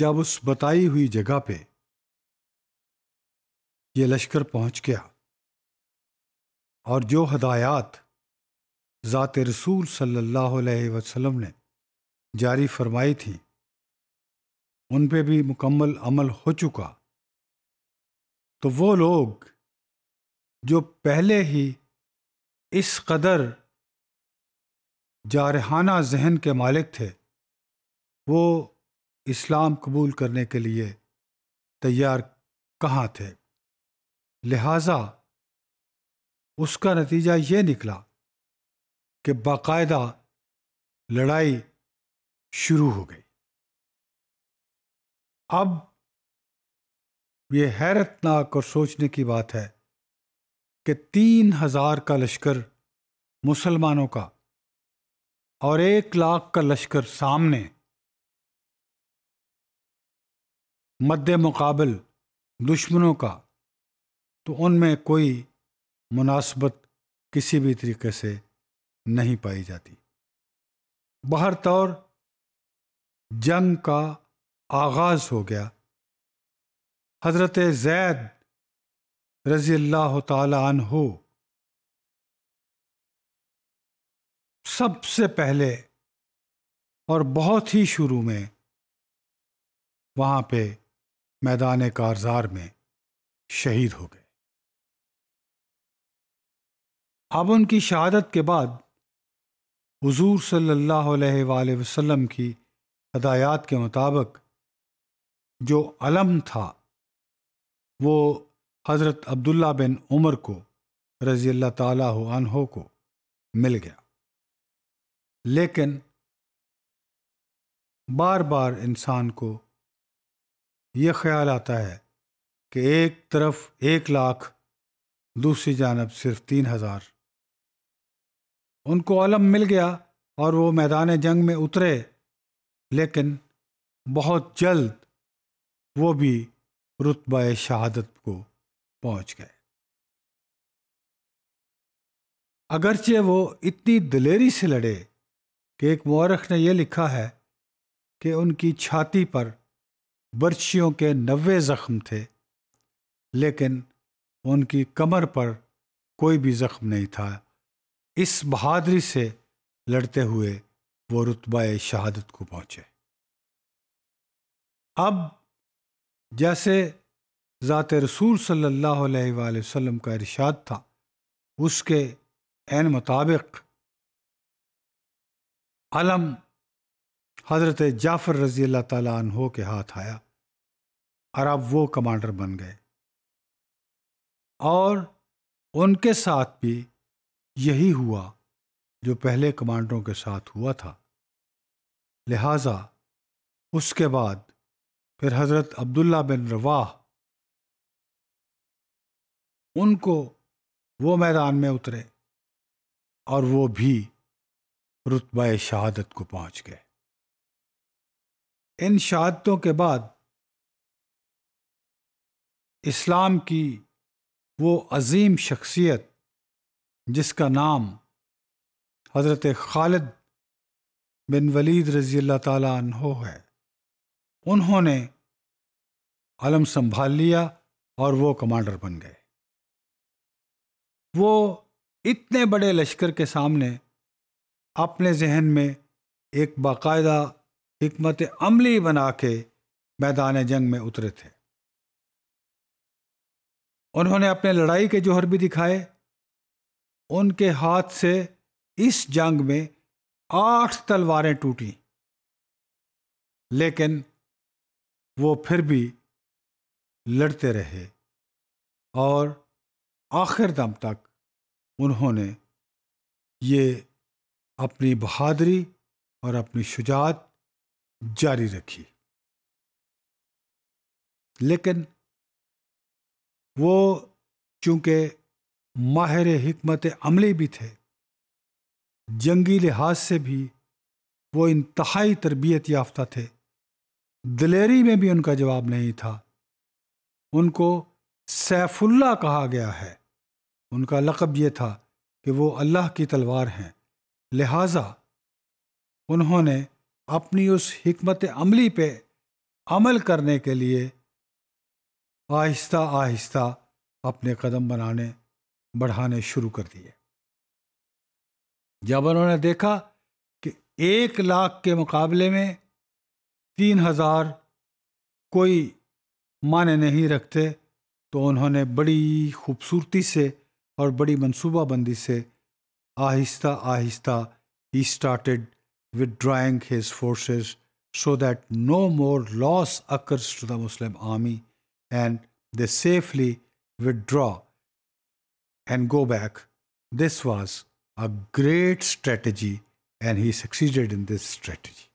जब उस बताई हुई जगह पे ये लश्कर पहुंच गया और जो हदायत ज़ात रसूल सल्लल्लाहु अलैहि वसल्लम ने जारी फरमाई थी उन पे भी मुकम्मल अमल हो चुका तो वो लोग जो पहले ही इस कदर जारहाना जहन के मालिक थे वो इस्लाम कबूल करने के लिए तैयार कहाँ थे लिहाजा उसका नतीजा ये निकला कि बाकायदा लड़ाई शुरू हो गई अब ये हैरतनाक और सोचने की बात है कि तीन हजार का लश्कर मुसलमानों का और एक लाख का लश्कर सामने मद मुकाबल दुश्मनों का तो उनमें कोई मुनासबत किसी भी तरीके से नहीं पाई जाती बाहर तौर जंग का आगाज़ हो गया हज़रत जैद रज़ी अल्लाह हो सबसे पहले और बहुत ही शुरू में वहाँ पे मैदान कारजार में शहीद हो गए अब उनकी शहादत के बाद हज़ूर सल्ला वसम की हदायात के मुताबिक जो अलम था वो हज़रत अब्दुल्ला बिन उमर को रज़ी अल्लाह तहो को मिल गया लेकिन बार बार इंसान को ये ख्याल आता है कि एक तरफ एक लाख दूसरी जानब सिर्फ तीन हज़ार उनको अलम मिल गया और वो मैदान जंग में उतरे लेकिन बहुत जल्द वो भी रुतबा शहादत को पहुंच गए अगरचे वो इतनी दिलेरी से लड़े कि एक मौरख ने यह लिखा है कि उनकी छाती पर बर्छियों के नवे जख्म थे लेकिन उनकी कमर पर कोई भी जख्म नहीं था इस बहादरी से लड़ते हुए वो रुतबा शहादत को पहुँचे अब जैसे ज़ात रसूल सल्लल्लाहु अलैहि वसल्लम का इरशाद था उसके एन मुताबिक अलम हज़रत जाफ़र रज़ी अल्लाह ताली के हाथ आया और अब वो कमांडर बन गए और उनके साथ भी यही हुआ जो पहले कमांडरों के साथ हुआ था लिहाजा उसके बाद फिर हज़रत अब्दुल्ला बिन रवाह उनको वो मैदान में उतरे और वो भी रुतबा शहादत को पहुंच गए इन शहादतों के बाद इस्लाम की वो अजीम शख्सियत जिसका नाम हज़रत खालिद बिन वलीद रज़ी अल्लाह तहो है उन्होंने अलम संभाल लिया और वो कमांडर बन गए वो इतने बड़े लश्कर के सामने अपने जहन में एक बाकायदा हमत अमली बना के मैदान जंग में उतरे थे उन्होंने अपने लड़ाई के जोहर भी दिखाए उनके हाथ से इस जंग में आठ तलवारें टूटी लेकिन वो फिर भी लड़ते रहे और आखिर दम तक उन्होंने ये अपनी बहादुरी और अपनी शुजात जारी रखी लेकिन वो चूँकि माहिर हमत अमली भी थे जंगी लिहाज से भी वो इंतहाई तरबियत याफ्ता थे दलेरी में भी उनका जवाब नहीं था उनको सैफुल्ला कहा गया है उनका लकब यह था कि वो अल्लाह की तलवार हैं लिहाजा उन्होंने अपनी उस हमत अमली पे अमल करने के लिए आहिस्ता आहिस्ता अपने कदम बनाने बढ़ाने शुरू कर दिए जब उन्होंने देखा कि एक लाख के मुकाबले में तीन हजार कोई माने नहीं रखते तो उन्होंने बड़ी खूबसूरती से और बड़ी मनसूबा बंदी से आहिस्ता आहिस्ता ही started withdrawing his forces so that no more loss occurs to the Muslim army and they safely withdraw and go back. This was a great strategy, and he succeeded in this strategy.